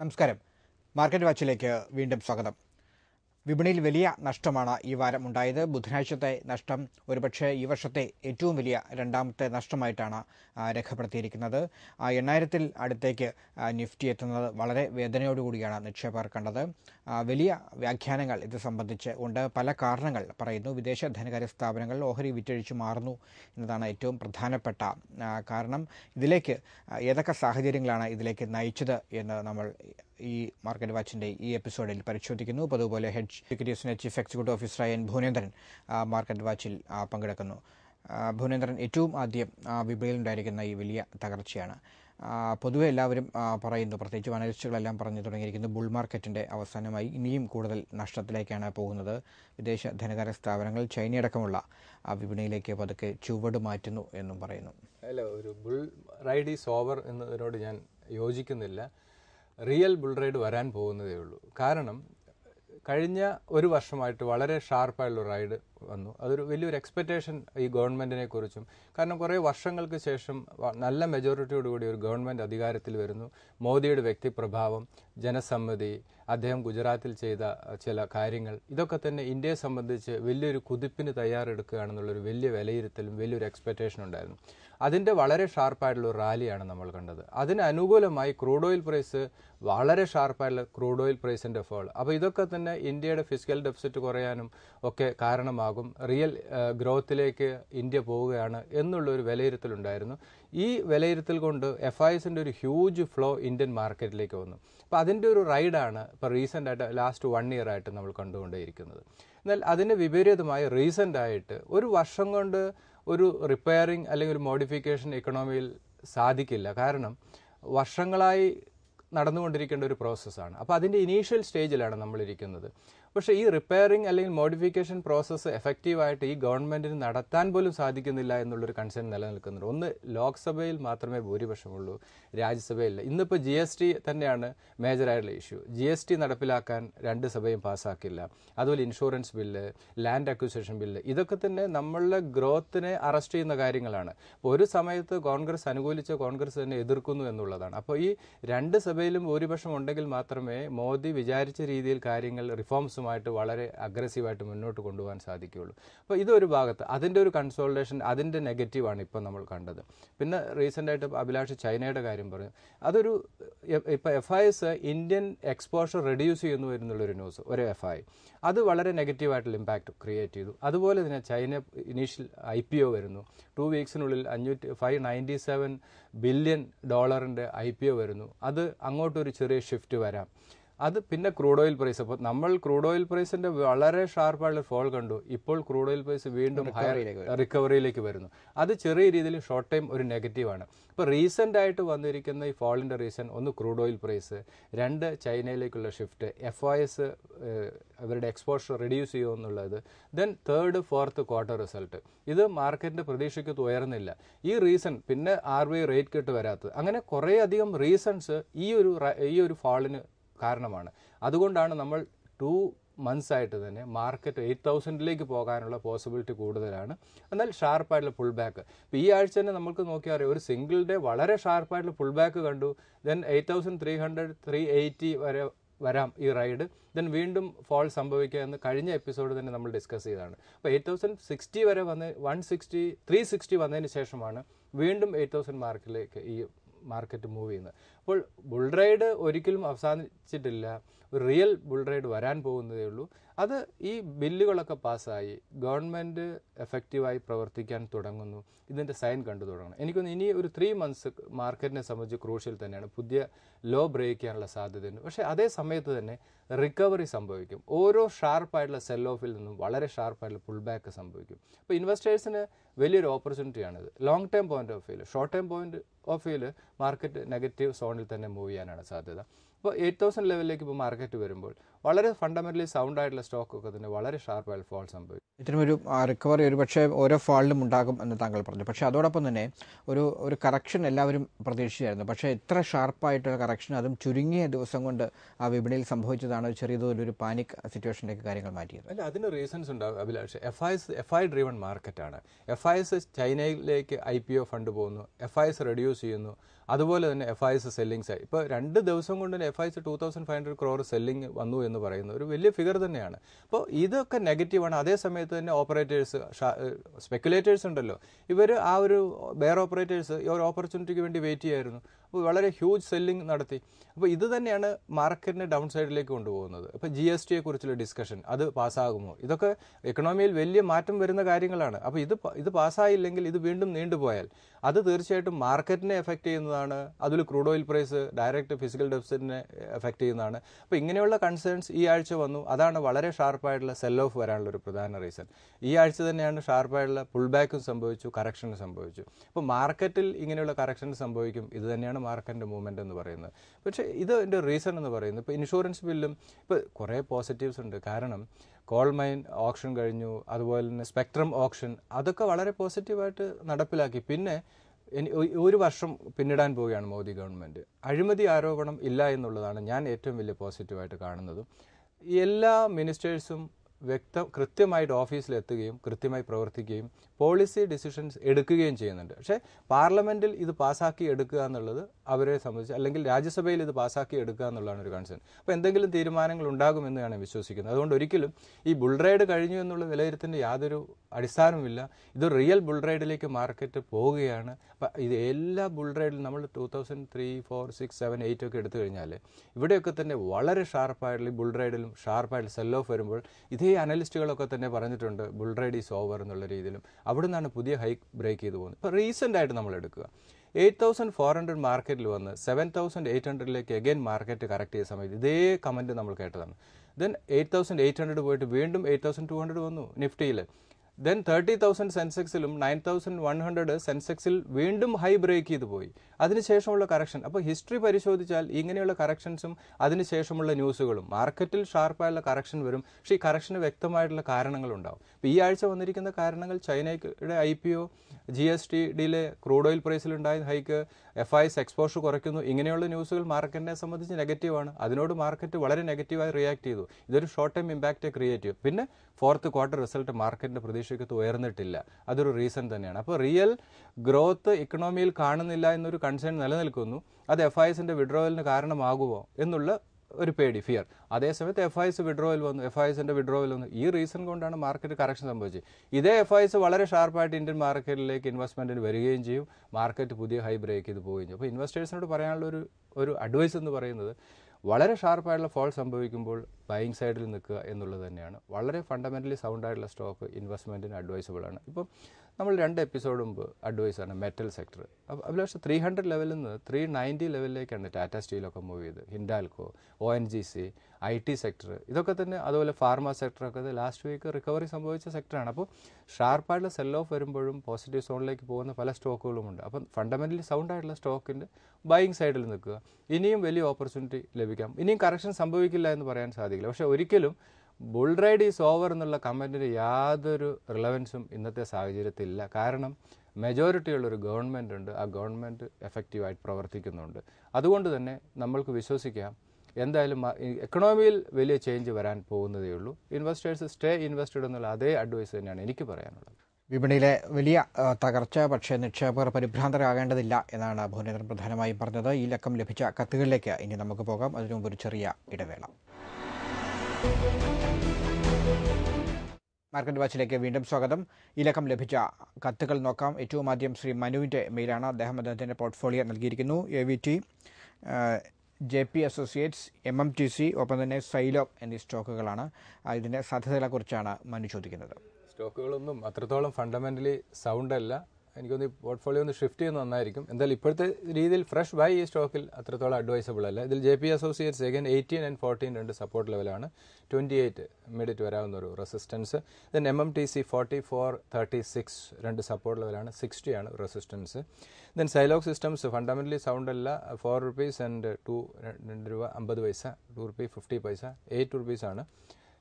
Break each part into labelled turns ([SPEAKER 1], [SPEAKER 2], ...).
[SPEAKER 1] നമസ്കാരം മാർക്കറ്റ് വാച്ചിലേക്ക് വീണ്ടും സ്വാഗതം വിപണിയിൽ വലിയ നഷ്ടമാണ് ഈ വാരം ഉണ്ടായത് ബുധനാഴ്ചത്തെ നഷ്ടം ഒരുപക്ഷെ ഈ വർഷത്തെ ഏറ്റവും വലിയ രണ്ടാമത്തെ നഷ്ടമായിട്ടാണ് രേഖപ്പെടുത്തിയിരിക്കുന്നത് എണ്ണായിരത്തിൽ അടുത്തേക്ക് നിഫ്റ്റി എത്തുന്നത് വളരെ വേദനയോടുകൂടിയാണ് നിക്ഷേപകർ കണ്ടത് വലിയ വ്യാഖ്യാനങ്ങൾ ഇത് സംബന്ധിച്ച് ഉണ്ട് പല കാരണങ്ങൾ പറയുന്നു വിദേശ ധനകാര്യ സ്ഥാപനങ്ങൾ ഓഹരി വിറ്റഴിച്ചു മാറുന്നു എന്നതാണ് ഏറ്റവും പ്രധാനപ്പെട്ട കാരണം ഇതിലേക്ക് ഏതൊക്കെ സാഹചര്യങ്ങളാണ് ഇതിലേക്ക് നയിച്ചത് എന്ന് നമ്മൾ ഈ മാർക്കറ്റ് വാച്ചിൻ്റെ ഈ എപ്പിസോഡിൽ പരിശോധിക്കുന്നു അപ്പോൾ അതുപോലെ ഹെഡ് ടിക്കറ്റ് ചീഫ് എക്സിക്യൂട്ടീവ് ഓഫീസറായ എൻ ഭുവനേന്ദ്രൻ മാർക്കറ്റ് വാച്ചിൽ പങ്കെടുക്കുന്നു ഭുവനേന്ദ്രൻ ഏറ്റവും ആദ്യം ഉണ്ടായിരിക്കുന്ന ഈ വലിയ തകർച്ചയാണ് പൊതുവെ എല്ലാവരും പറയുന്നു പ്രത്യേകിച്ച് അനലിസ്റ്റുകളെല്ലാം പറഞ്ഞു തുടങ്ങിയിരിക്കുന്നു ബുൾ മാർക്കറ്റിൻ്റെ അവസാനമായി ഇനിയും കൂടുതൽ നഷ്ടത്തിലേക്കാണ് പോകുന്നത് വിദേശ ധനകാര്യ സ്ഥാപനങ്ങൾ ചൈനയടക്കമുള്ള വിപണിയിലേക്ക് പതുക്കെ ചുവട് മാറ്റുന്നു എന്നും പറയുന്നു
[SPEAKER 2] അല്ല ഒരു ബുൾ റൈഡ് ഈസ് ഓവർ എന്നതിനോട് ഞാൻ യോജിക്കുന്നില്ല റിയൽ ബുൾ റൈഡ് വരാൻ പോകുന്നതേ ഉള്ളൂ കാരണം കഴിഞ്ഞ ഒരു വർഷമായിട്ട് വളരെ ഷാർപ്പായുള്ള റൈഡ് വന്നു അതൊരു വലിയൊരു എക്സ്പെക്റ്റേഷൻ ഈ ഗവൺമെൻറ്റിനെ കുറിച്ചും കാരണം കുറേ വർഷങ്ങൾക്ക് ശേഷം നല്ല മെജോറിറ്റിയോടുകൂടി ഒരു ഗവൺമെൻറ് അധികാരത്തിൽ വരുന്നു മോദിയുടെ വ്യക്തിപ്രഭാവം ജനസമ്മതി അദ്ദേഹം ഗുജറാത്തിൽ ചെയ്ത ചില കാര്യങ്ങൾ ഇതൊക്കെ തന്നെ ഇന്ത്യയെ സംബന്ധിച്ച് വലിയൊരു കുതിപ്പിന് തയ്യാറെടുക്കുകയാണെന്നുള്ളൊരു വലിയ വിലയിരുത്തലും വലിയൊരു എക്സ്പെക്റ്റേഷൻ ഉണ്ടായിരുന്നു അതിൻ്റെ വളരെ ഷാർപ്പായിട്ടുള്ള റാലിയാണ് നമ്മൾ കണ്ടത് അതിന് അനുകൂലമായി ക്രൂഡ് ഓയിൽ പ്രൈസ് വളരെ ഷാർപ്പായിട്ടുള്ള ക്രൂഡ് ഓയിൽ പ്രൈസിൻ്റെ ഫോൾ അപ്പോൾ ഇതൊക്കെ തന്നെ ഇന്ത്യയുടെ ഫിസിക്കൽ ഡെഫിസിറ്റ് കുറയാനും ഒക്കെ കാരണമാകും റിയൽ ഗ്രോത്തിലേക്ക് ഇന്ത്യ പോവുകയാണ് എന്നുള്ളൊരു വിലയിരുത്തലുണ്ടായിരുന്നു ഈ വിലയിരുത്തൽ കൊണ്ട് എഫ് എസിൻ്റെ ഒരു ഹ്യൂജ് ഫ്ലോ ഇന്ത്യൻ മാർക്കറ്റിലേക്ക് വന്നു അപ്പോൾ അതിൻ്റെ ഒരു റൈഡാണ് ഇപ്പോൾ റീസെൻ്റായിട്ട് ലാസ്റ്റ് വൺ ഇയർ ആയിട്ട് നമ്മൾ കണ്ടുകൊണ്ടേയിരിക്കുന്നത് എന്നാൽ അതിന് വിപരീതമായി റീസെൻ്റായിട്ട് ഒരു വർഷം കൊണ്ട് ഒരു റിപ്പയറിംഗ് അല്ലെങ്കിൽ ഒരു മോഡിഫിക്കേഷൻ എക്കണോമിയിൽ സാധിക്കില്ല കാരണം വർഷങ്ങളായി നടന്നുകൊണ്ടിരിക്കേണ്ട ഒരു പ്രോസസ്സാണ് അപ്പോൾ അതിൻ്റെ ഇനീഷ്യൽ സ്റ്റേജിലാണ് നമ്മളിരിക്കുന്നത് പക്ഷേ ഈ റിപ്പയറിംഗ് അല്ലെങ്കിൽ മോഡിഫിക്കേഷൻ പ്രോസസ്സ് എഫക്റ്റീവായിട്ട് ഈ ഗവൺമെൻറ്റിന് നടത്താൻ പോലും സാധിക്കുന്നില്ല എന്നുള്ളൊരു കൺസേൺ നിലനിൽക്കുന്നുണ്ട് ഒന്ന് ലോക്സഭയിൽ മാത്രമേ ഭൂരിപക്ഷമുള്ളൂ രാജ്യസഭയില്ല ഇന്നിപ്പോൾ ജി എസ് ടി തന്നെയാണ് മേജറായിട്ടുള്ള ഇഷ്യൂ ജി എസ് ടി നടപ്പിലാക്കാൻ രണ്ട് സഭയും പാസ്സാക്കില്ല അതുപോലെ insurance bill land acquisition bill ഇതൊക്കെ തന്നെ നമ്മളുടെ ഗ്രോത്തിനെ അറസ്റ്റ് ചെയ്യുന്ന കാര്യങ്ങളാണ് ഒരു സമയത്ത് കോൺഗ്രസ് അനുകൂലിച്ച് കോൺഗ്രസ് തന്നെ എതിർക്കുന്നു എന്നുള്ളതാണ് അപ്പോൾ ഈ രണ്ട് സഭയിലും ഭൂരിപക്ഷം ഉണ്ടെങ്കിൽ മാത്രമേ മോദി വിചാരിച്ച രീതിയിൽ കാര്യങ്ങൾ റിഫോംസ് വികസനവുമായിട്ട് വളരെ അഗ്രസീവായിട്ട് മുന്നോട്ട് കൊണ്ടുപോകാൻ സാധിക്കുകയുള്ളൂ അപ്പോൾ ഇതൊരു ഭാഗത്ത് അതിൻ്റെ ഒരു കൺസോൾട്ടേഷൻ അതിൻ്റെ നെഗറ്റീവാണ് ഇപ്പോൾ നമ്മൾ കണ്ടത് പിന്നെ റീസെൻ്റായിട്ട് അഭിലാഷ് ചൈനയുടെ കാര്യം പറഞ്ഞു അതൊരു ഇപ്പോൾ F I S Indian exposure reduce ചെയ്യുന്നു എന്നുള്ളൊരു ന്യൂസ് ഒരു എഫ് ഐ അത് വളരെ നെഗറ്റീവായിട്ടുള്ള ഇമ്പാക്റ്റ് ക്രിയേറ്റ് ചെയ്തു അതുപോലെ തന്നെ China initial I P O വരുന്നു ടു വീക്സിനുള്ളിൽ അഞ്ഞൂറ്റി ഫൈവ് നയൻറ്റി സെവൻ ബില്യൺ ഡോളറിൻ്റെ ഐ പി ഒ വരുന്നു അത് അങ്ങോട്ടൊരു ചെറിയ ഷിഫ്റ്റ് വരാം അത് പിന്നെ ക്രൂഡ് ഓയിൽ പ്രൈസ് അപ്പോൾ നമ്മൾ ക്രൂഡ് ഓയിൽ പ്രൈസിന്റെ വളരെ ഷാർപ്പായുള്ള ഫോൾ കണ്ടു ഇപ്പോൾ ക്രൂഡ് ഓയിൽ പ്രൈസ് വീണ്ടും ഹയർ റിക്കവറിയിലേക്ക് വരുന്നു അത് ചെറിയ രീതിയിൽ ഷോർട്ട് ടൈം ഒരു നെഗറ്റീവാണ് ഇപ്പോൾ റീസെൻ്റ് ആയിട്ട് വന്നിരിക്കുന്ന ഈ ഫോളിൻ്റെ റീസൺ ഒന്ന് ക്രൂഡ് ഓയിൽ പ്രൈസ് രണ്ട് ചൈനയിലേക്കുള്ള ഷിഫ്റ്റ് എഫ് ഐ എസ് അവരുടെ എക്സ്പോഷർ റിഡ്യൂസ് ചെയ്യുമോ എന്നുള്ളത് then third fourth quarter result ഇത് മാർക്കറ്റിൻ്റെ പ്രതീക്ഷയ്ക്ക് ഉയർന്നില്ല ഈ റീസൺ പിന്നെ ആർ ബി ഐ റേറ്റ് കെട്ട് വരാത്തത് അങ്ങനെ കുറേയധികം റീസൺസ് ഈ ഒരു ഈ ഒരു ഫാളിന് കാരണമാണ് അതുകൊണ്ടാണ് നമ്മൾ ടു മന്ത്സ് ആയിട്ട് തന്നെ മാർക്കറ്റ് എയ്റ്റ് തൗസൻഡിലേക്ക് പോകാനുള്ള പോസിബിലിറ്റി കൂടുതലാണ് എന്നാൽ ഷാർപ്പായിട്ടുള്ള പുൾ ബാക്ക് ഇപ്പോൾ ഈ ആഴ്ച തന്നെ നമുക്ക് നോക്കിയാൽ അറിയാം ഒരു സിംഗിൾ ഡേ വളരെ ഷാർപ്പായിട്ടുള്ള പുൾ ബാക്ക് കണ്ടു then eight thousand three hundred three eighty വരെ വരാം ഈ റൈഡ് ദെൻ വീണ്ടും ഫോൾ സംഭവിക്കുക എന്ന് കഴിഞ്ഞ എപ്പിസോഡ് തന്നെ നമ്മൾ ഡിസ്കസ് ചെയ്തതാണ് അപ്പോൾ എയ്റ്റ് തൗസൻഡ് സിക്സ്റ്റി വരെ വന്ന് വൺ സിക്സ്റ്റി ത്രീ സിക്സ്റ്റി വന്നതിന് ശേഷമാണ് വീണ്ടും എയ്റ്റ് തൗസൻഡ് മാർക്കിലേക്ക് ഈ മാർക്കറ്റ് മൂവ് ചെയ്യുന്നത് അപ്പോൾ ബുൾ റൈഡ് ഒരിക്കലും അവസാനിച്ചിട്ടില്ല ഒരു റിയൽ ബുൾ റൈഡ് വരാൻ പോകുന്നതേ ഉള്ളൂ അത് ഈ ബില്ലുകളൊക്കെ പാസ്സായി ഗവൺമെൻറ് എഫക്റ്റീവായി പ്രവർത്തിക്കാൻ തുടങ്ങുന്നു ഇതിൻ്റെ സൈൻ കണ്ടു തുടങ്ങണം എനിക്കൊന്ന് ഇനി ഒരു ത്രീ മന്ത്സ് മാർക്കറ്റിനെ സംബന്ധിച്ച് ക്രൂഷ്യൽ തന്നെയാണ് പുതിയ ലോ ബ്രേക്ക് ചെയ്യാനുള്ള സാധ്യതയുണ്ട് പക്ഷേ അതേ സമയത്ത് തന്നെ റിക്കവറി സംഭവിക്കും ഓരോ ഷാർപ്പായിട്ടുള്ള സെൽ ഓഫിൽ നിന്നും വളരെ ഷാർപ്പായിട്ടുള്ള പുൾ ബാക്ക് സംഭവിക്കും അപ്പോൾ ഇൻവെസ്റ്റേഴ്സിന് വലിയൊരു ഓപ്പർച്യൂണിറ്റിയാണിത് ലോങ് ടേം പോയിന്റ് ഓഫ് വ്യൂയിൽ ഷോർട്ട് ടേം പോയിന്റ് ഓഫ് വ്യൂയിൽ മാർക്കറ്റ് നെഗറ്റീവ് സോണിൽ തന്നെ മൂവ് ചെയ്യാനാണ് സാധ്യത ഇപ്പോൾ എയ്റ്റ് തൗസൻഡ് ലെവലിലേക്ക് ഇപ്പോൾ മാർക്കറ്റ് വരുമ്പോൾ വളരെ ഫണ്ടമെൻ്റലി സൗണ്ട് ആയിട്ടുള്ള സ്റ്റോക്ക് ഒക്കെ തന്നെ വളരെ ഷാർപ്പായ ഫോൾ സംഭവിക്കും
[SPEAKER 1] ഇത്തരം ഒരു റിക്കവറി ഒരു പക്ഷേ ഓരോ ഫാളിലും ഉണ്ടാകും എന്ന് താങ്കൾ പറഞ്ഞു പക്ഷേ അതോടൊപ്പം തന്നെ ഒരു ഒരു കറക്ഷൻ എല്ലാവരും പ്രതീക്ഷിച്ചായിരുന്നു പക്ഷേ എത്ര ഷാർപ്പായിട്ടുള്ള കറക്ഷൻ അതും ചുരുങ്ങിയ ദിവസം കൊണ്ട് ആ വിപണിയിൽ സംഭവിച്ചതാണ് ഒരു ചെറിയ ഒരു പാനിക് സിറ്റുവേഷനിലേക്ക് കാര്യങ്ങൾ മാറ്റിയത്
[SPEAKER 2] അല്ല അതിന് റീസൺസ് ഉണ്ടാവും Abhilash F I S F I driven മാർക്കറ്റാണ് എഫ് ഐ എസ് ചൈനയിലേക്ക് ഐ പി ഒ ഫണ്ട് പോകുന്നു എഫ് ഐ എസ് റെഡ്യൂസ് ചെയ്യുന്നു അതുപോലെ തന്നെ F I S selling side ഇപ്പോൾ രണ്ട് ദിവസം കൊണ്ട് തന്നെ F I S two thousand five hundred crore selling വന്നു എന്ന് പറയുന്ന ഒരു വലിയ ഫിഗർ തന്നെയാണ് അപ്പോൾ ഇതൊക്കെ നെഗറ്റീവാണ് അതേ സമയത്ത് തന്നെ ഓപ്പറേറ്റേഴ്സ് സ്പെക്കുലേറ്റേഴ്സ് ഉണ്ടല്ലോ ഇവർ ആ ഒരു വേറെ ഓപ്പറേറ്റേഴ്സ് ഈ ഒരു ഓപ്പർച്യൂണിറ്റിക്ക് വേണ്ടി വെയിറ്റ് ചെയ്യായിരുന്നു അപ്പോൾ വളരെ ഹ്യൂജ് സെല്ലിംഗ് നടത്തി അപ്പോൾ ഇത് തന്നെയാണ് മാർക്കറ്റിനെ ഡൗൺ സൈഡിലേക്ക് കൊണ്ടുപോകുന്നത് അപ്പോൾ ജി എസ് ടിയെ കുറിച്ചുള്ള ഡിസ്കഷൻ അത് പാസ്സാകുമോ ഇതൊക്കെ എക്കണോമിയിൽ വലിയ മാറ്റം വരുന്ന കാര്യങ്ങളാണ് അപ്പോൾ ഇത് ഇത് പാസ്സായില്ലെങ്കിൽ ഇത് വീണ്ടും നീണ്ടുപോയാൽ അത് തീർച്ചയായിട്ടും മാർക്കറ്റിനെ എഫക്റ്റ് ചെയ്യുന്നതാണ് അതിൽ crude oil price direct physical ഡെഫിസിറ്റിനെ എഫക്റ്റ് ചെയ്യുന്നതാണ് അപ്പോൾ ഇങ്ങനെയുള്ള കൺസേൺസ് ഈ ആഴ്ച വന്നു അതാണ് വളരെ ഷാർപ്പായിട്ടുള്ള സെൽ ഓഫ് വരാനുള്ള ഒരു പ്രധാന റീസൺ ഈ ആഴ്ച തന്നെയാണ് ഷാർപ്പായിട്ടുള്ള പുൾ ബാക്കും സംഭവിച്ചു കറക്ഷനും സംഭവിച്ചു അപ്പോൾ മാർക്കറ്റിൽ ഇങ്ങനെയുള്ള കറക്ഷൻ സംഭവിക്കും ഇത് തന്നെയാണ് ഇതാണ് മാർക്കറ്റിൻ്റെ മൂവ്മെൻറ്റ് എന്ന് പറയുന്നത് പക്ഷേ എൻ്റെ റീസൺ എന്ന് പറയുന്നത് ഇപ്പോൾ ഇൻഷുറൻസ് ബില്ലും ഇപ്പോൾ കുറേ പോസിറ്റീവ്സ് ഉണ്ട് കാരണം കോൾ മൈൻ ഓപ്ഷൻ കഴിഞ്ഞു അതുപോലെ തന്നെ സ്പെക്ട്രം ഓപ്ഷൻ അതൊക്കെ വളരെ പോസിറ്റീവായിട്ട് നടപ്പിലാക്കി പിന്നെ ഒരു വർഷം പിന്നിടാൻ പോവുകയാണ് മോദി ഗവൺമെൻറ് അഴിമതി ആരോപണം ഇല്ല എന്നുള്ളതാണ് ഞാൻ ഏറ്റവും വലിയ പോസിറ്റീവായിട്ട് കാണുന്നത് എല്ലാ മിനിസ്റ്റേഴ്സും വ്യക്തം കൃത്യമായിട്ട് ഓഫീസിലെത്തുകയും കൃത്യമായി പ്രവർത്തിക്കുകയും പോളിസി ഡിസിഷൻസ് എടുക്കുകയും ചെയ്യുന്നുണ്ട് പക്ഷേ പാർലമെൻറ്റിൽ ഇത് പാസ്സാക്കി എടുക്കുക എന്നുള്ളത് അവരെ സംബന്ധിച്ച് അല്ലെങ്കിൽ രാജ്യസഭയിൽ ഇത് പാസ്സാക്കി എടുക്കുക എന്നുള്ളതാണ് ഒരു കൺസേൺ അപ്പോൾ എന്തെങ്കിലും തീരുമാനങ്ങൾ ഞാൻ വിശ്വസിക്കുന്നത് അതുകൊണ്ട് ഒരിക്കലും ഈ ബുൾറൈഡ് കഴിഞ്ഞു എന്നുള്ള വിലയിരുത്തിൻ്റെ യാതൊരു അടിസ്ഥാനമില്ല ഇത് റിയൽ ബുൾ റൈഡിലേക്ക് മാർക്കറ്റ് പോവുകയാണ് അപ്പം ഇത് എല്ലാ ബുൾ റൈഡിലും നമ്മൾ two thousand three four six seven eight ഒക്കെ എടുത്തു കഴിഞ്ഞാൽ ഇവിടെയൊക്കെ തന്നെ വളരെ ഷാർപ്പായിട്ടുള്ള ബുൾ റൈഡിലും ഷാർപ്പായിട്ട് സെൽ ഓഫ് വരുമ്പോൾ ഇതേ അനലിസ്റ്റുകളൊക്കെ തന്നെ പറഞ്ഞിട്ടുണ്ട് ബുൾ റൈഡ് ഈസ് ഓവർ എന്നുള്ള രീതിയിലും അവിടെ നിന്നാണ് പുതിയ ഹൈക്ക് ബ്രേക്ക് ചെയ്ത് പോകുന്നത് ഇപ്പോൾ ആയിട്ട് നമ്മൾ എടുക്കുക എയ്റ്റ് തൗസൻഡ് ഫോർ ഹൺഡ്രഡ് മാർക്കറ്റിൽ വന്ന് സെവൻ തൗസൻഡ് എയ്റ്റ് ഹൺഡ്രഡിലേക്ക് അഗൈൻ മാർക്കറ്റ് കറക്റ്റ് ചെയ്ത സമയത്ത് ഇതേ കമൻറ്റ് നമ്മൾ കേട്ടതാണ് then eight thousand eight hundred പോയിട്ട് വീണ്ടും എയ്റ്റ് തൗസൻഡ് ടു ഹൺഡ്രഡ് വന്നു നിഫ്റ്റിയിൽ ദെൻ തേർട്ടി തൗസൻഡ് സെൻസെക്സിലും നയൻ തൗസൻഡ് വൺ ഹൺഡ്രഡ് സെൻസെക്സിൽ വീണ്ടും ഹൈ ബ്രേക്ക് ചെയ്തു പോയി അതിനുശേഷമുള്ള കറക്ഷൻ അപ്പോൾ ഹിസ്റ്ററി പരിശോധിച്ചാൽ ഇങ്ങനെയുള്ള കറക്ഷൻസും അതിനുശേഷമുള്ള ന്യൂസുകളും മാർക്കറ്റിൽ ഷാർപ്പായുള്ള കറക്ഷൻ വരും പക്ഷേ ഈ കറക്ഷന് വ്യക്തമായിട്ടുള്ള കാരണങ്ങളുണ്ടാവും അപ്പോൾ ഈ ആഴ്ച വന്നിരിക്കുന്ന കാരണങ്ങൾ ചൈനയുടെ I P O G S T ഡിയിലെ ക്രൂഡ് ഓയിൽ പ്രൈസിലുണ്ടായ hike F I S exposure കുറയ്ക്കുന്നു ഇങ്ങനെയുള്ള ന്യൂസുകൾ മാർക്കറ്റിനെ സംബന്ധിച്ച് നെഗറ്റീവാണ് അതിനോട് മാർക്കറ്റ് വളരെ നെഗറ്റീവായി റിയാക്ട് ചെയ്തു ഇതൊരു ഷോർട്ട് ടൈം ഇമ്പാക്റ്റ് ക്രിയേറ്റ് ചെയ്യും പിന്നെ ഫോർത്ത് ക്വാർട്ടർ റിസൾട്ട് മാർക്കറ്റിൻ്റെ പ്രതീക്ഷ ആവശ്യകത ഉയർന്നിട്ടില്ല അതൊരു റീസൺ തന്നെയാണ് അപ്പോൾ റിയൽ ഗ്രോത്ത് ഇക്കണോമിയിൽ കാണുന്നില്ല എന്നൊരു കൺസേൺ നിലനിൽക്കുന്നു അത് എഫ് ഐ എസിൻ്റെ വിഡ്രോവലിന് കാരണമാകുമോ എന്നുള്ള ഒരു പേടി ഫിയർ അതേസമയത്ത് എഫ് ഐ എസ് വിഡ്രോവൽ വന്നു എഫ് ഐ എസിൻ്റെ വിഡ്രോവൽ വന്നു ഈ റീസൺ കൊണ്ടാണ് മാർക്കറ്റ് കറക്ഷൻ സംഭവിച്ചത് ഇതേ എഫ് ഐ എസ് വളരെ ഷാർപ്പായിട്ട് ഇന്ത്യൻ മാർക്കറ്റിലേക്ക് ഇൻവെസ്റ്റ്മെൻറ്റിന് വരികയും ചെയ്യും മാർക്കറ്റ് പുതിയ ഹൈ ബ്രേക്ക് ചെയ്ത് പോവുകയും ചെയ്യും അപ്പോൾ ഇൻവെസ്റ്റേഴ്സിനോട് പറയാനുള്ള ഒരു ഒരു അഡ്വൈസ് എന്ന് പറയുന്നത് വളരെ ഷാർപ്പായിട്ടുള്ള ഫോൾ സംഭവിക്കുമ്പോൾ ബൈങ് സൈഡിൽ നിൽക്കുക എന്നുള്ളത് തന്നെയാണ് വളരെ ഫണ്ടമെൻ്റലി സൗണ്ട് ആയിട്ടുള്ള സ്റ്റോക്ക് ഇൻവെസ്റ്റ്മെൻറ്റിന് അഡ്വൈസബിൾ ആണ് ഇപ്പം നമ്മൾ രണ്ട് എപ്പിസോഡ് മുമ്പ് ആണ് മെറ്റൽ സെക്ടർ അപ്പോൾ അഭിലാഷ് ത്രീ ഹൺഡ്രഡ് ലെവലിൽ നിന്ന് ത്രീ നയൻറ്റി ലെവലിലേക്കാണ് ടാറ്റ സ്റ്റീലൊക്കെ മൂവ് ചെയ്ത് Hindalco O N G C I T sector ഇതൊക്കെ തന്നെ അതുപോലെ ഫാർമ സെക്ടറൊക്കെ ലാസ്റ്റ് വീക്ക് റിക്കവറി സംഭവിച്ച സെക്ടറാണ് അപ്പോൾ ഷാർപ്പായിട്ടുള്ള സെൽ ഓഫ് വരുമ്പോഴും പോസിറ്റീവ് സോണിലേക്ക് പോകുന്ന പല ഉണ്ട് അപ്പം ഫണ്ടമെൻ്റലി സൗണ്ട് ആയിട്ടുള്ള സ്റ്റോക്കിൻ്റെ ബൈങ് സൈഡിൽ നിൽക്കുക ഇനിയും വലിയ ഓപ്പർച്യൂണിറ്റി ലഭിക്കാം ഇനിയും കറക്ഷൻ സംഭവിക്കില്ല എന്ന് പറയാൻ സാധിക്കില്ല പക്ഷേ ഒരിക്കലും ബുൾ റൈഡ് ഈസ് ഓവർ എന്നുള്ള കമൻറ്റിന് യാതൊരു റിലവൻസും ഇന്നത്തെ സാഹചര്യത്തിൽ ഇല്ല കാരണം മെജോറിറ്റിയുള്ളൊരു ഗവൺമെൻറ് ഉണ്ട് ആ ഗവൺമെൻറ് എഫക്റ്റീവായിട്ട് പ്രവർത്തിക്കുന്നുണ്ട് അതുകൊണ്ട് തന്നെ നമ്മൾക്ക് വിശ്വസിക്കാം എന്തായാലും എക്കണോമിയിൽ വലിയ ചേഞ്ച് വരാൻ പോകുന്നതേ ഉള്ളൂ ഇൻവെസ്റ്റേഴ്സ് സ്റ്റേ ഇൻവെസ്റ്റഡ് എന്നുള്ള അതേ അഡ്വൈസ് തന്നെയാണ് എനിക്ക് പറയാനുള്ളത്
[SPEAKER 1] വിപണിയിലെ വലിയ തകർച്ച പക്ഷേ നിക്ഷേപകർ പരിഭ്രാന്തരാകേണ്ടതില്ല എന്നാണ് ഭുവനേന്ദ്രൻ പ്രധാനമായും പറഞ്ഞത് ഈ ലക്കം ലഭിച്ച കത്തുകളിലേക്ക് ഇനി നമുക്ക് പോകാം അതിനു മുമ്പ് ഒരു ചെറിയ ഇടവേള മാർക്കറ്റ് വാച്ചിലേക്ക് വീണ്ടും സ്വാഗതം ഈ ലക്കം ലഭിച്ച കത്തുകൾ നോക്കാം ഏറ്റവും ആദ്യം ശ്രീ മനുവിൻ്റെ മെയിലാണ് അദ്ദേഹം അദ്ദേഹത്തിൻ്റെ പോർട്ട്ഫോളിയോ നൽകിയിരിക്കുന്നു A V T J P associates M M T C ഒപ്പം തന്നെ സൈലോബ് എന്നീ സ്റ്റോക്കുകളാണ് ഇതിൻ്റെ സാധ്യതകളെക്കുറിച്ചാണ് മനു ചോദിക്കുന്നത്
[SPEAKER 2] സ്റ്റോക്കുകളൊന്നും അത്രത്തോളം ഫണ്ടമെൻ്റലി സൗണ്ട് അല്ല എനിക്കൊന്ന് പോർട്ട്ഫോളിയോ ഒന്ന് ഷിഫ്റ്റ് ചെയ്യുന്ന നന്നായിരിക്കും എന്തായാലും ഇപ്പോഴത്തെ രീതിയിൽ ഫ്രഷ് ബൈ ഈ സ്റ്റോക്കിൽ അത്രത്തോളം അഡ്വൈസബിൾ അല്ല ഇതിൽ J P associates again eighteen and fourteen രണ്ട് സപ്പോർട്ട് ലെവലാണ് ട്വൻറ്റി എയ്റ്റ് മിഡിറ്റ് വരാവുന്ന ഒരു resistance then M M T C forty four thirty six രണ്ട് സപ്പോർട്ട് ലെവലാണ് സിക്സ്റ്റി ആണ് resistance then Zylog systems fundamentally sound അല്ല ഫോർ റുപ്പീസ് ആൻഡ് ടു രണ്ട് രൂപ അമ്പത് പൈസ ടു റുപ്പി ഫിഫ്റ്റി പൈസ എയ്റ്റ് റുപ്പീസാണ്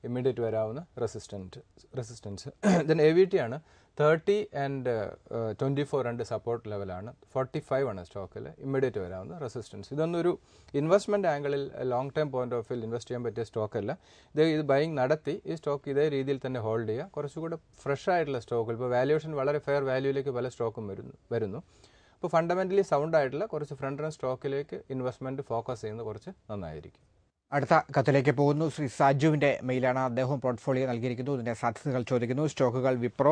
[SPEAKER 2] ഇമ്മീഡിയറ്റ് വരാവുന്ന resistant resistance then A V T ആണ് തേർട്ടി ആൻഡ് ട്വൻറ്റി ഫോർ രണ്ട് സപ്പോർട്ട് ലെവലാണ് ഫോർട്ടി ഫൈവ് ആണ് സ്റ്റോക്കിൽ ഇമ്മീഡിയറ്റ് വരാവുന്ന റെസിസ്റ്റൻസ് ഇതൊന്നൊരു ഇൻവെസ്റ്റ്മെൻറ്റ് ആംഗിളിൽ long time point of view invest ചെയ്യാൻ പറ്റിയ സ്റ്റോക്കല്ല ഇത് ഇത് ബൈങ് നടത്തി ഈ സ്റ്റോക്ക് ഇതേ രീതിയിൽ തന്നെ ഹോൾഡ് ചെയ്യുക കുറച്ചുകൂടെ ഫ്രഷ് ആയിട്ടുള്ള സ്റ്റോക്കുകൾ ഇപ്പോൾ വാല്യുവേഷൻ വളരെ ഫെയർ വാല്യൂയിലേക്ക് പല സ്റ്റോക്കും വരുന്നു വരുന്നു അപ്പോൾ ഫണ്ടമെൻ്റലി സൗണ്ട് ആയിട്ടുള്ള കുറച്ച് ഫ്രണ്ട് റൺ സ്റ്റോക്കിലേക്ക് ഇൻവെസ്റ്റ്മെൻറ്റ് ഫോക്കസ് ചെയ്യുന്നത് കുറച്ച് നന്നായിരിക്കും
[SPEAKER 1] അടുത്ത കത്തിലേക്ക് പോകുന്നു ശ്രീ സാജുവിൻ്റെ മെയിലാണ് അദ്ദേഹം പോർട്ട്ഫോളിയോ നൽകിയിരിക്കുന്നു ഇതിൻ്റെ സാധ്യതകൾ ചോദിക്കുന്നു സ്റ്റോക്കുകൾ Wipro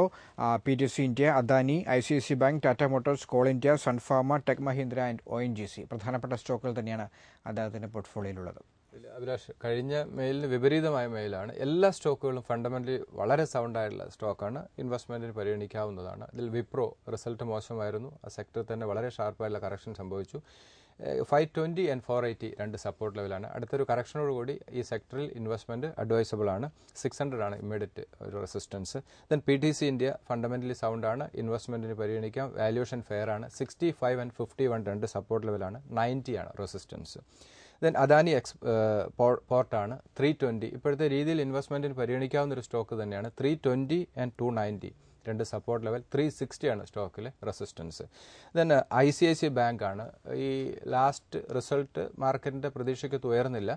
[SPEAKER 1] P T C India Adani I C C bank Tata motors coal India sun pharma tech Mahindra and O N G C പ്രധാനപ്പെട്ട സ്റ്റോക്കുകൾ തന്നെയാണ് അദ്ദേഹത്തിൻ്റെ പോർട്ട്ഫോളിയോയിലുള്ളത്
[SPEAKER 2] അഭിലാഷ് കഴിഞ്ഞ മെയിലിന് വിപരീതമായ മെയിലാണ് എല്ലാ സ്റ്റോക്കുകളും ഫണ്ടമെൻ്റലി വളരെ സൗണ്ട് ആയിട്ടുള്ള സ്റ്റോക്കാണ് ഇൻവെസ്റ്റ്മെൻറ്റിന് പരിഗണിക്കാവുന്നതാണ് ഇതിൽ വിപ്രോ റിസൾട്ട് മോശമായിരുന്നു ആ സെക്ടറിൽ തന്നെ വളരെ ഷാർപ്പായിട്ടുള്ള കറക്ഷൻ സംഭവിച്ചു five twenty and four eighty രണ്ട് സപ്പോർട്ട് ലെവലാണ് അടുത്തൊരു കറക്ഷനോട് കൂടി ഈ സെക്ടറിൽ ഇൻവെസ്റ്റ്മെൻറ്റ് അഡ്വൈസബിൾ ആണ് സിക്സ് ഹൺഡ്രഡ് ആണ് ഇമ്മീഡിയറ്റ് ഒരു resistance then P T C India fundamentally sound ആണ് ഇൻവെസ്റ്റ്മെൻറ്റിന് പരിഗണിക്കാം വാല്യുവേഷൻ ഫെയർ ആണ് sixty five and fifty one രണ്ട് സപ്പോർട്ട് ലെവലാണ് നയൻറ്റി ആണ് റെസിസ്റ്റൻസ് ദെൻ അദാനി എക്സ് പോർട്ടാണ് ത്രീ ട്വൻറ്റി ഇപ്പോഴത്തെ രീതിയിൽ ഇൻവെസ്റ്റ്മെൻറ്റിന് പരിഗണിക്കാവുന്ന ഒരു സ്റ്റോക്ക് തന്നെയാണ് three twenty and two ninety രണ്ട് സപ്പോർട്ട് ലെവൽ ത്രീ സിക്സ്റ്റിയാണ് സ്റ്റോക്കിലെ resistance then I C I C ബാങ്കാണ് ഈ ലാസ്റ്റ് റിസൾട്ട് മാർക്കറ്റിൻ്റെ പ്രതീക്ഷയ്ക്ക് ഉയർന്നില്ല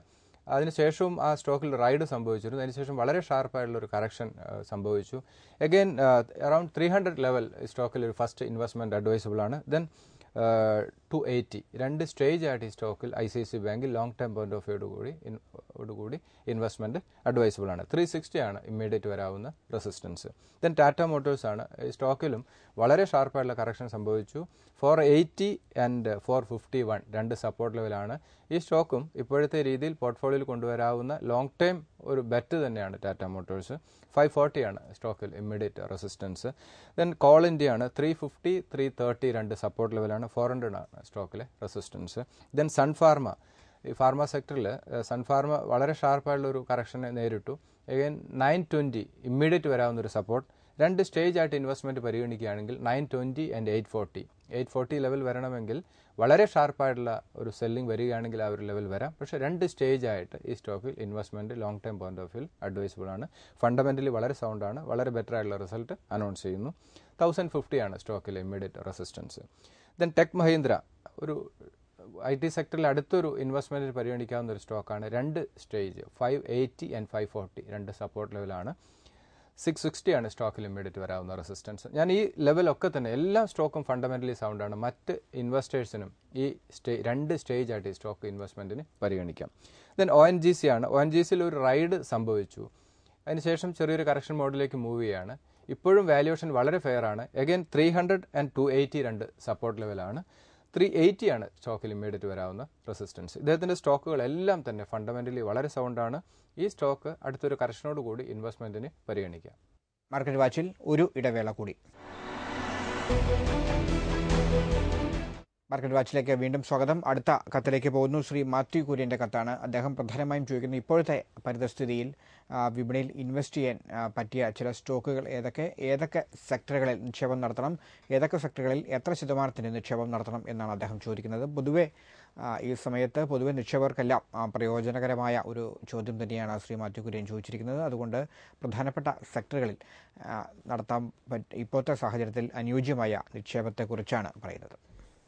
[SPEAKER 2] അതിനുശേഷവും ആ സ്റ്റോക്കിൽ റൈഡ് സംഭവിച്ചിരുന്നു അതിനുശേഷം വളരെ ഷാർപ്പായിട്ടുള്ള ഒരു കറക്ഷൻ സംഭവിച്ചു again around three hundred level സ്റ്റോക്കിൽ ഒരു ഫസ്റ്റ് ഇൻവെസ്റ്റ്മെൻറ്റ് ആണ് ദെൻ ടു എയ്റ്റി രണ്ട് സ്റ്റേജ് ആയിട്ട് ഈ സ്റ്റോക്കിൽ ഐ സി ഐ സി ബാങ്കിൽ long term point of view കൂടി കൂടി ഇൻവെസ്റ്റ്മെന്റ് അഡ്വൈസബിൾ ആണ് ത്രീ സിക്സ്റ്റി ആണ് ഇമ്മീഡിയറ്റ് വരാവുന്ന റെസിസ്റ്റൻസ് ദെൻ ടാറ്റ മോട്ടോഴ്സ് ആണ് സ്റ്റോക്കിലും വളരെ ഷാർപ്പായിട്ടുള്ള കറക്ഷൻ സംഭവിച്ചു four eighty and four fifty one രണ്ട് സപ്പോർട്ട് ലെവലാണ് ഈ സ്റ്റോക്കും ഇപ്പോഴത്തെ രീതിയിൽ പോർട്ട്ഫോളിയോയിൽ കൊണ്ടുവരാവുന്ന ലോങ് ടൈം ഒരു ബെറ്റ് തന്നെയാണ് ടാറ്റ മോട്ടോഴ്സ് ഫൈവ് ആണ് സ്റ്റോക്കിൽ ഇമ്മീഡിയറ്റ് റെസിസ്റ്റൻസ് ദെൻ കോൾ ഇന്ത്യയാണ് ത്രീ ഫിഫ്റ്റി ത്രീ തേർട്ടി രണ്ട് സപ്പോർട്ട് ലെവലാണ് ഫോർ ഹൺഡ്രഡ് ആണ് സ്റ്റോക്കിലെ റെസിസ്റ്റൻസ് ദെൻ സൺ ഫാർമ ഈ ഫാർമ സെക്ടറിൽ സൺ ഫാർമ വളരെ ഒരു കറക്ഷനെ നേരിട്ടു എഗൈൻ നയൻ ട്വൻറ്റി ഇമ്മീഡിയറ്റ് വരാവുന്നൊരു സപ്പോർട്ട് രണ്ട് സ്റ്റേജ് ആയിട്ട് ഇൻവെസ്റ്റ്മെൻറ്റ് പരിഗണിക്കുകയാണെങ്കിൽ nine twenty and eight forty eight forty level വരണമെങ്കിൽ വളരെ ഷാർപ്പായിട്ടുള്ള ഒരു സെല്ലിംഗ് വരികയാണെങ്കിൽ ആ ഒരു ലെവൽ വരാം പക്ഷേ രണ്ട് സ്റ്റേജ് ആയിട്ട് ഈ സ്റ്റോക്കിൽ investment long term point of view advisable ആണ് ഫണ്ടമെൻ്റലി വളരെ സൗണ്ടാണ് വളരെ ബെറ്റർ ആയിട്ടുള്ള റിസൾട്ട് അനൗൺസ് ചെയ്യുന്നു തൗസൻഡ് ഫിഫ്റ്റിയാണ് സ്റ്റോക്കിലെ immediate resistance then tech Mahindra ഒരു ഐ ടി സെക്ടറിൽ അടുത്തൊരു ഇൻവെസ്റ്റ്മെൻറ്റിൽ പരിഗണിക്കാവുന്ന ഒരു സ്റ്റോക്കാണ് രണ്ട് stage five eighty and five forty രണ്ട് സപ്പോർട്ട് ലെവലാണ് സിക്സ് സിക്സ്റ്റി ആണ് സ്റ്റോക്കിൽ ഇമ്മീഡിയറ്റ് വരാവുന്ന റെസിസ്റ്റൻസ് ഞാൻ ഈ ലെവലൊക്കെ തന്നെ എല്ലാ സ്റ്റോക്കും ഫണ്ടമെൻ്റലി സൗണ്ടാണ് മറ്റ് ഇൻവെസ്റ്റേഴ്സിനും ഈ സ്റ്റേ രണ്ട് സ്റ്റേജ് ആയിട്ട് ഈ സ്റ്റോക്ക് ഇൻവെസ്റ്റ്മെൻറ്റിന് പരിഗണിക്കാം then O N G C ആണ് ഒ എൻ ജി സിയിൽ ഒരു റൈഡ് സംഭവിച്ചു അതിനുശേഷം ചെറിയൊരു കറക്ഷൻ മോഡിലേക്ക് മൂവ് ചെയ്യുകയാണ് ഇപ്പോഴും വാല്യുവേഷൻ വളരെ ഫെയർ ആണ് again three hundred and two eighty രണ്ട് സപ്പോർട്ട് ലെവലാണ് ത്രീ എയ്റ്റി ആണ് സ്റ്റോക്കിൽ ഇമ്മീഡിയറ്റ് വരാവുന്ന റെസിസ്റ്റൻസ് ഇദ്ദേഹത്തിൻ്റെ സ്റ്റോക്കുകളെല്ലാം തന്നെ ഫണ്ടമെന്റലി വളരെ സൗണ്ടാണ് ഈ സ്റ്റോക്ക് അടുത്തൊരു കറക്ഷനോട് കൂടി ഇൻവെസ്റ്റ്മെന്റിന് പരിഗണിക്കാം
[SPEAKER 1] മാർക്കറ്റ് വാച്ചിൽ ഒരു ഇടവേള കൂടി മാർക്കറ്റ് വാച്ചിലേക്ക് വീണ്ടും സ്വാഗതം അടുത്ത കത്തിലേക്ക് പോകുന്നു ശ്രീ മാത്യു കുര്യൻ്റെ കത്താണ് അദ്ദേഹം പ്രധാനമായും ചോദിക്കുന്നത് ഇപ്പോഴത്തെ പരിതസ്ഥിതിയിൽ വിപണിയിൽ ഇൻവെസ്റ്റ് ചെയ്യാൻ പറ്റിയ ചില സ്റ്റോക്കുകൾ ഏതൊക്കെ ഏതൊക്കെ സെക്ടറുകളിൽ നിക്ഷേപം നടത്തണം ഏതൊക്കെ സെക്ടറുകളിൽ എത്ര ശതമാനത്തിൻ്റെ നിക്ഷേപം നടത്തണം എന്നാണ് അദ്ദേഹം ചോദിക്കുന്നത് പൊതുവെ ഈ സമയത്ത് പൊതുവെ നിക്ഷേപകർക്കെല്ലാം പ്രയോജനകരമായ ഒരു ചോദ്യം തന്നെയാണ് ശ്രീ മാത്യു കുര്യൻ ചോദിച്ചിരിക്കുന്നത് അതുകൊണ്ട് പ്രധാനപ്പെട്ട സെക്ടറുകളിൽ നടത്താൻ ഇപ്പോഴത്തെ സാഹചര്യത്തിൽ അനുയോജ്യമായ നിക്ഷേപത്തെക്കുറിച്ചാണ് പറയുന്നത്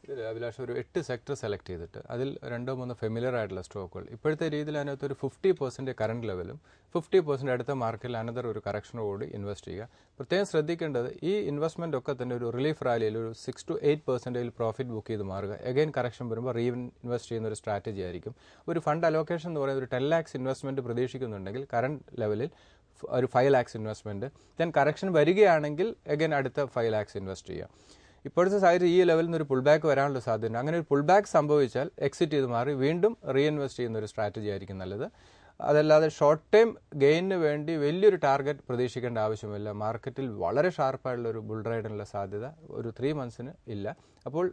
[SPEAKER 2] ഇതിൽ അഭിലാഷ് ഒരു എട്ട് സെക്ടർ സെലക്ട് ചെയ്തിട്ട് അതിൽ രണ്ടോ മൂന്നോ ഫെമിലിയർ ആയിട്ടുള്ള സ്റ്റോക്കുകൾ ഇപ്പോഴത്തെ രീതിയിൽ അതിനകത്ത് ഒരു ഫിഫ്റ്റി പെർസെൻറ്റ് കറണ്ട് ലെവലും ഫിഫ്റ്റി പെർസെൻറ്റ് അടുത്ത മാർക്കറ്റിൽ അനദർ ഒരു കൂടി ഇൻവെസ്റ്റ് ചെയ്യുക പ്രത്യേകം ശ്രദ്ധിക്കേണ്ടത് ഈ ഇൻവെസ്റ്റ്മെൻ്റ് ഒക്കെ തന്നെ ഒരു റിലീഫ് റാലിയിൽ ഒരു സിക്സ് ടു എയ്റ്റ് പെർസെൻറ്റേജിൽ പ്രോഫിറ്റ് ബുക്ക് ചെയ്ത് മാറുക എഗൈൻ കറക്ഷൻ വരുമ്പോൾ റീ ഇൻവെസ്റ്റ് ചെയ്യുന്ന ഒരു സ്ട്രാറ്റജി ആയിരിക്കും ഒരു ഫണ്ട് അലോക്കേഷൻ എന്ന് പറയുന്നത് ഒരു ടെൻ ലാക്സ് ഇൻവെസ്റ്റ്മെൻറ്റ് പ്രതീക്ഷിക്കുന്നുണ്ടെങ്കിൽ കറണ്ട് ലെവലിൽ ഒരു five lakhs investment then correction വരികയാണെങ്കിൽ അഗൈൻ അടുത്ത ഫൈവ് ലാക്സ് ഇൻവെസ്റ്റ് ചെയ്യുക ഇപ്പോഴത്തെ സാഹചര്യം ഈ ലെവലിൽ നിന്ന് ഒരു പുൾ ബാക്ക് വരാനുള്ള സാധ്യതയുണ്ട് അങ്ങനെ ഒരു പുൾ ബാക്ക് സംഭവിച്ചാൽ എക്സിറ്റ് ചെയ്ത് മാറി വീണ്ടും റീഇൻവെസ്റ്റ് ചെയ്യുന്ന ഒരു സ്ട്രാറ്റജി ആയിരിക്കും നല്ലത് അതല്ലാതെ ഷോർട്ട് ടൈം ഗെയിനിന് വേണ്ടി വലിയൊരു ടാർഗറ്റ് പ്രതീക്ഷിക്കേണ്ട ആവശ്യമില്ല മാർക്കറ്റിൽ വളരെ ഷാർപ്പായുള്ള ഒരു ബുൾ റൈഡിനുള്ള സാധ്യത ഒരു ത്രീ മന്ത്സിന് ഇല്ല അപ്പോൾ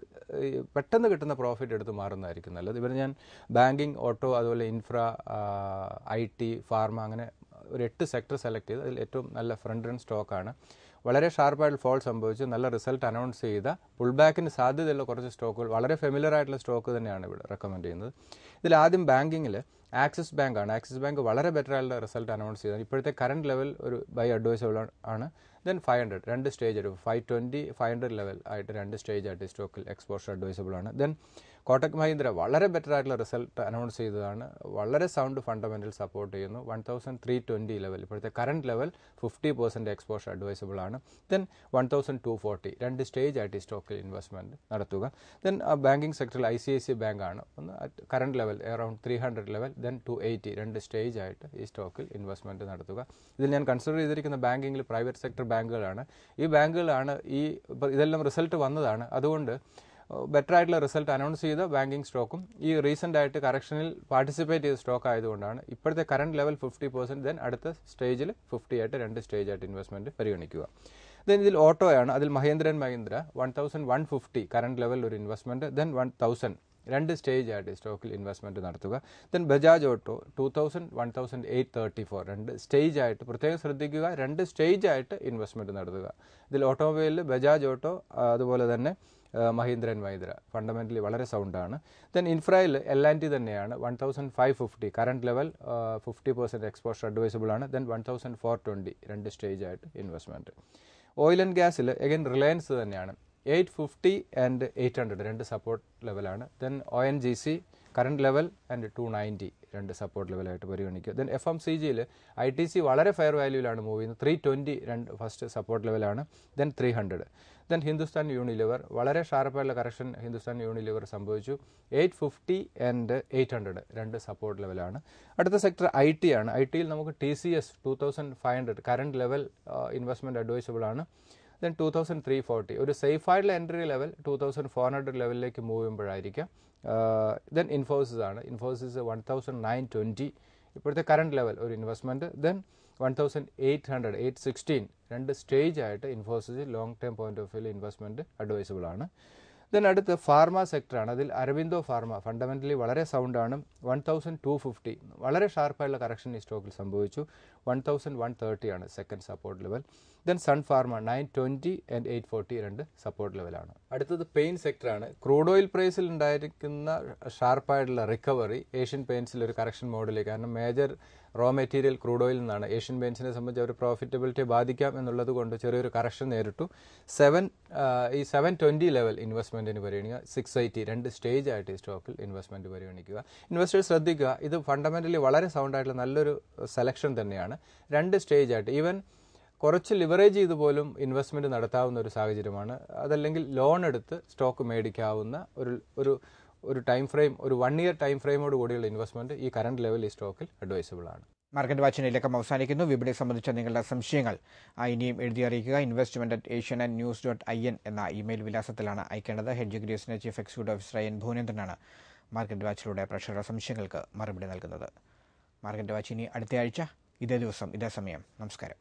[SPEAKER 2] പെട്ടെന്ന് കിട്ടുന്ന പ്രോഫിറ്റ് എടുത്ത് മാറുന്നതായിരിക്കും നല്ലത് ഇവർ ഞാൻ ബാങ്കിങ് ഓട്ടോ അതുപോലെ ഇൻഫ്ര ഐ ടി ഫാർമ അങ്ങനെ ഒരു എട്ട് സെക്ടർ സെലക്ട് ചെയ്ത് അതിൽ ഏറ്റവും നല്ല ഫ്രണ്ട് റൺ സ്റ്റോക്കാണ് വളരെ ഷാർപ്പായിട്ടുള്ള ഫോൾ സംഭവിച്ച് നല്ല റിസൾട്ട് അനൗൺസ് ചെയ്ത പുൾ ബാക്കിന് സാധ്യതയുള്ള കുറച്ച് സ്റ്റോക്കുകൾ വളരെ ഫെമിലർ ആയിട്ടുള്ള സ്റ്റോക്ക് തന്നെയാണ് ഇവിടെ റെക്കമെൻഡ് ചെയ്യുന്നത് ഇതിൽ ആദ്യം ബാങ്കിങ്ങിൽ ആക്സിസ് ബാങ്ക് ആണ് ആക്സിസ് ബാങ്ക് വളരെ ബെറ്റർ ആയിട്ടുള്ള റിസൾട്ട് അനൗൺസ് ചെയ്തത് ഇപ്പോഴത്തെ കറണ്ട് ലെവൽ ഒരു ബൈ അഡ്വൈസബിൾ ആണ് ദെൻ ഫൈവ് ഹൺഡ്രഡ് രണ്ട് സ്റ്റേജ് ആയിട്ട് five twenty five hundred level ആയിട്ട് രണ്ട് സ്റ്റേജ് ആയിട്ട് സ്റ്റോക്കിൽ എക്സ്പോഷർ അഡ്വൈസബിൾ ആണ് ദെൻ കോട്ടക് മഹീന്ദ്ര വളരെ ബെറ്റർ ആയിട്ടുള്ള റിസൾട്ട് അനൗൺസ് ചെയ്തതാണ് വളരെ സൗണ്ട് ഫണ്ടമെൻ്റൽ സപ്പോർട്ട് ചെയ്യുന്നു one thousand three twenty level ഇപ്പോഴത്തെ current level fifty percent exposure advisable ആണ് then one thousand two forty രണ്ട് സ്റ്റേജ് ആയിട്ട് സ്റ്റോക്കിൽ ഇൻവെസ്റ്റ്മെൻറ്റ് നടത്തുക ദെൻ ബാങ്കിങ് സെക്ടറിൽ I C I C bank ആണ് ഒന്ന് current level around three hundred level then two eighty രണ്ട് സ്റ്റേജ് ആയിട്ട് ഈ സ്റ്റോക്കിൽ ഇൻവെസ്റ്റ്മെൻറ്റ് നടത്തുക ഇതിൽ ഞാൻ കൺസിഡർ ചെയ്തിരിക്കുന്ന ബാങ്കിങ്ങിൽ പ്രൈവറ്റ് സെക്ടർ ബാങ്കുകളാണ് ഈ ബാങ്കുകളാണ് ഈ ഇതെല്ലാം റിസൾട്ട് വന്നതാണ് അതുകൊണ്ട് ബെറ്റർ ആയിട്ടുള്ള റിസൾട്ട് അനൗൺസ് ചെയ്ത ബാങ്കിങ് സ്റ്റോക്കും ഈ റീസെൻ്റ് ആയിട്ട് കറക്ഷനിൽ പാർട്ടിസിപ്പേറ്റ് ചെയ്ത സ്റ്റോക്ക് ആയതുകൊണ്ടാണ് ഇപ്പോഴത്തെ current level fifty percent then അടുത്ത സ്റ്റേജിൽ ഫിഫ്റ്റി ആയിട്ട് രണ്ട് സ്റ്റേജ് ആയിട്ട് ഇൻവെസ്റ്റ്മെൻറ്റ് പരിഗണിക്കുക ദെൻ ഇതിൽ ഓട്ടോയാണ് അതിൽ Mahendran Mahindra one thousand one fifty current ലെവലിൽ ഒരു ഇൻവെസ്റ്റ്മെൻറ്റ് ദെൻ വൺ തൗസൻഡ് രണ്ട് സ്റ്റേജ് ആയിട്ട് സ്റ്റോക്കിൽ ഇൻവെസ്റ്റ്മെൻറ്റ് നടത്തുക then Bajaj auto two thousand one thousand eight thirty four രണ്ട് സ്റ്റേജ് ആയിട്ട് പ്രത്യേകം ശ്രദ്ധിക്കുക രണ്ട് സ്റ്റേജ് ആയിട്ട് ഇൻവെസ്റ്റ്മെൻറ്റ് നടത്തുക ഇതിൽ ഓട്ടോമൊബൈലിൽ ബജാജ് ഓട്ടോ അതുപോലെ തന്നെ മഹീന്ദ്ര ആൻഡ് മഹീന്ദ്ര ഫണ്ടമെൻ്റലി വളരെ സൗണ്ടാണ് ദെൻ ഇൻഫ്രയിൽ എൽ ആൻഡ് ടി തന്നെയാണ് one thousand five fifty current level fifty percent exposure advisable ആണ് then one thousand four twenty രണ്ട് സ്റ്റേജ് ആയിട്ട് ഇൻവെസ്റ്റ്മെൻറ്റ് ഓയിൽ ആൻഡ് ഗ്യാസിൽ അഗൈൻ റിലയൻസ് തന്നെയാണ് eight fifty and eight hundred രണ്ട് സപ്പോർട്ട് ലെവലാണ് then O N G C current level and two ninety രണ്ട് support ലെവലായിട്ട് പരിഗണിക്കുക ദെൻ എഫ് എം സി ജിയിൽ ഐ ടി സി വളരെ ഫെയർ വാല്യൂലാണ് മൂവ് ചെയ്യുന്നത് ത്രീ ട്വൻറ്റി രണ്ട് ഫസ്റ്റ് സപ്പോർട്ട് ലെവലാണ് then three hundred then Hindustan Unilever വളരെ ഷാർപ്പായുള്ള കറക്ഷൻ ഹിന്ദുസ്ഥാൻ യൂണിലിവർ സംഭവിച്ചു eight fifty and eight hundred രണ്ട് സപ്പോർട്ട് ലെവലാണ് അടുത്ത സെക്ടർ ഐ ടി ആണ് ഐ ടിയിൽ നമുക്ക് T C S two thousand five hundred current level investment advisable ആണ് then two thousand three forty ഒരു സേഫ് uh, ആയിട്ടുള്ള entry level two thousand four hundred ലെവലിലേക്ക് മൂവ് ചെയ്യുമ്പോഴായിരിക്കാം ദെൻ ഇൻഫോസിസ് ആണ് Infosys one thousand nine twenty ഇപ്പോഴത്തെ current level ഒരു investment then one thousand eight hundred eight sixteen രണ്ട് stage ആയിട്ട് Infosys long term point of view investment advisable ആണ് then അടുത്ത് pharma സെക്ടറാണ് അതിൽ അരവിന്ദോ ഫാർമ ഫണ്ടമെൻ്റലി വളരെ സൗണ്ട് ആണ് വൺ തൗസൻഡ് ടു ഫിഫ്റ്റി വളരെ ഷാർപ്പായുള്ള കറക്ഷൻ ഈ സ്റ്റോക്കിൽ സംഭവിച്ചു വൺ തൗസൻഡ് വൺ തേർട്ടിയാണ് second support level then sun pharma nine twenty and eight forty രണ്ട് സപ്പോർട്ട് ലെവലാണ് അടുത്തത് പെയിൻ സെക്ടറാണ് ക്രൂഡ് ഓയിൽ പ്രൈസിൽ ഉണ്ടായിരിക്കുന്ന ഷാർപ്പായിട്ടുള്ള റിക്കവറി ഏഷ്യൻ പെയിൻസിൽ ഒരു കറക്ഷൻ മോഡലിൽ കാരണം major raw material crude oil നിന്നാണ് ഏഷ്യൻ പെയിൻസിനെ സംബന്ധിച്ച് അവർ പ്രോഫിറ്റബിലിറ്റി ബാധിക്കാം എന്നുള്ളത് കൊണ്ട് ചെറിയൊരു കറക്ഷൻ നേരിട്ടു സെവൻ ഈ സെവൻ ട്വൻറ്റി ലെവൽ ഇൻവെസ്റ്റ്മെൻറ്റിന് പരിഗണിക്കുക സിക്സ് എയ്റ്റി രണ്ട് സ്റ്റേജ് ആയിട്ട് ഈ സ്റ്റോക്കിൽ ഇൻവെസ്റ്റ്മെൻറ്റ് പരിഗണിക്കുക ഇൻവെസ്റ്റേഴ്സ് ശ്രദ്ധിക്കുക ഇത് ഫണ്ടമെൻ്റലി വളരെ സൗണ്ട് ആയിട്ടുള്ള നല്ലൊരു സെലക്ഷൻ തന്നെയാണ് രണ്ട് സ്റ്റേജ് ആയിട്ട് ഈവൻ കുറച്ച് ലിവറേജ് ചെയ്ത് പോലും ഇൻവെസ്റ്റ്മെൻറ്റ് നടത്താവുന്ന ഒരു സാഹചര്യമാണ് അതല്ലെങ്കിൽ ലോൺ എടുത്ത് സ്റ്റോക്ക് മേടിക്കാവുന്ന ഒരു ഒരു ഒരു ടൈം ഫ്രെയിം ഒരു വൺ ഇയർ ടൈം ഫ്രെയിമോട് കൂടിയുള്ള ഇൻവെസ്റ്റ്മെൻറ്റ് ഈ കറണ്ട് ലെവൽ ഈ സ്റ്റോക്കിൽ അഡ്വൈസബിൾ ആണ്
[SPEAKER 1] മാർക്കറ്റ് വാച്ചിൻ്റെ ലക്കം അവസാനിക്കുന്നു വിപണി സംബന്ധിച്ച നിങ്ങളുടെ സംശയങ്ങൾ ഇനിയും എഴുതി അറിയിക്കുക investment at Asian and news dot I N എന്ന ഇമെയിൽ വിലാസത്തിലാണ് അയക്കേണ്ടത് ഹെഡ് ജിഗ്രീസിൻ്റെ ചീഫ് എക്സിക്യൂട്ടീവ് ഓഫീസർ എൻ ഭൂനേന്ദ്രനാണ് മാർക്കറ്റ് വാച്ചിലൂടെ പ്രേക്ഷകരുടെ സംശയങ്ങൾക്ക് മറുപടി നൽകുന്നത് മാർക്കറ്റ് വാച്ച് ഇനി അടുത്തയാഴ്ച ഇതേ ദിവസം ഇതേ സമയം നമസ്കാരം